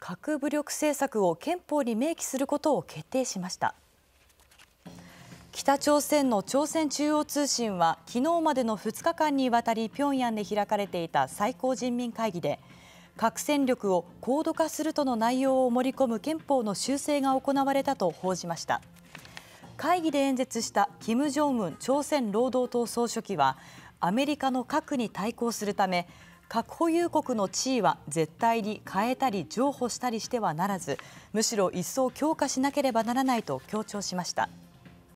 核武力政策を憲法に明記することを決定しました北朝鮮の朝鮮中央通信は昨日までの2日間にわたり平壌で開かれていた最高人民会議で核戦力を高度化するとの内容を盛り込む憲法の修正が行われたと報じました会議で演説した金正恩朝鮮労働党総書記はアメリカの核に対抗するため核保有国の地位は絶対に変えたり譲歩したりしてはならずむしろ一層強化しなければならないと強調しました。